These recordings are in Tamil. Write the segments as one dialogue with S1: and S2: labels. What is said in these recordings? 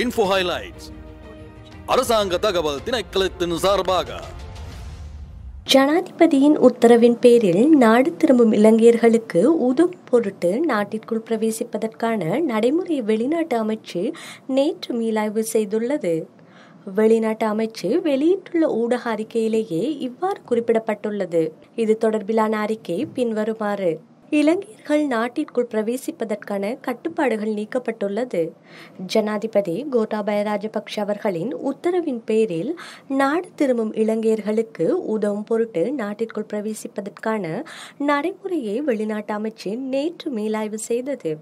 S1: ಇನ್ಫೋ ಹೈಲೈಟ್ಸ್ அரசாங்க தகவல் திணைக்களத்தின் சார்பாக
S2: ஜனாதிபதியின் உத்தரவின் பேரில் நாடு திரும்பும் இலங்கையர்களுக்கு உதவும் பொருட்டு நாட்டிற்குள் பிரவேசிப்பதற்கான நடைமுறை வெளிநாட்டு அமைச்சு நேற்று மீளாய்வு செய்துள்ளது வெளிநாட்டு அமைச்சு வெளியிட்டுள்ள ஊடக அறிக்கையிலேயே இவ்வாறு குறிப்பிடப்பட்டுள்ளது இது தொடர்பிலான அறிக்கை பின்வருமாறு இலங்கையர்கள் நாட்டிற்குள் பிரவேசிப்பதற்கான கட்டுப்பாடுகள் நீக்கப்பட்டுள்ளது ஜனாதிபதி கோட்டாபய ராஜபக்ஷ அவர்களின் உத்தரவின் பேரில் நாடு திரும்பும் இலங்கையர்களுக்கு உதவும் பொருட்டு நாட்டிற்குள் பிரவேசிப்பதற்கான நடைமுறையை வெளிநாட்டு அமைச்சு நேற்று மேலாய்வு செய்தது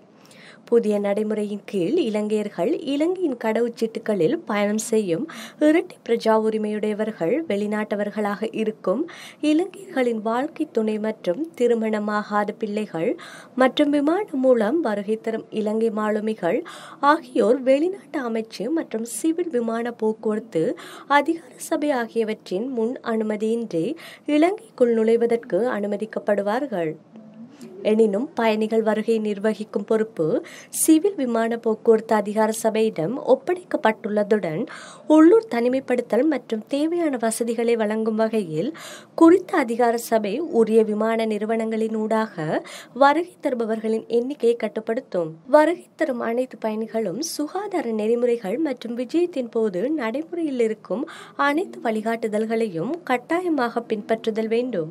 S2: புதிய நடைமுறையின் கீழ் இலங்கையர்கள் இலங்கையின் கடவுச்சீட்டுகளில் பயணம் செய்யும் இரட்டை பிரஜா உரிமையுடையவர்கள் வெளிநாட்டவர்களாக இருக்கும் இலங்கையர்களின் வாழ்க்கை துணை மற்றும் திருமணமாகாத பிள்ளைகள் மற்றும் விமானம் மூலம் வருகை தரும் இலங்கை மாலுமிகள் ஆகியோர் வெளிநாட்டு அமைச்சு மற்றும் சிவில் விமான போக்குவரத்து அதிகார சபை ஆகியவற்றின் முன் அனுமதியின்றி இலங்கைக்குள் நுழைவதற்கு அனுமதிக்கப்படுவார்கள் எனினும் பயணிகள் வருகையை நிர்வகிக்கும் பொறுப்பு சிவில் விமான போக்குவரத்து அதிகார சபையிடம் ஒப்படைக்கப்பட்டுள்ளதுடன் உள்ளூர் தனிமைப்படுத்தல் மற்றும் தேவையான வசதிகளை வழங்கும் வகையில் குறித்த அதிகார சபை உரிய விமான நிறுவனங்களின் ஊடாக வருகை தருபவர்களின் எண்ணிக்கையை கட்டுப்படுத்தும் வருகை தரும் அனைத்து பயணிகளும் சுகாதார நெறிமுறைகள் மற்றும் விஜயத்தின் போது நடைமுறையில் இருக்கும் அனைத்து வழிகாட்டுதல்களையும் கட்டாயமாக பின்பற்றுதல் வேண்டும்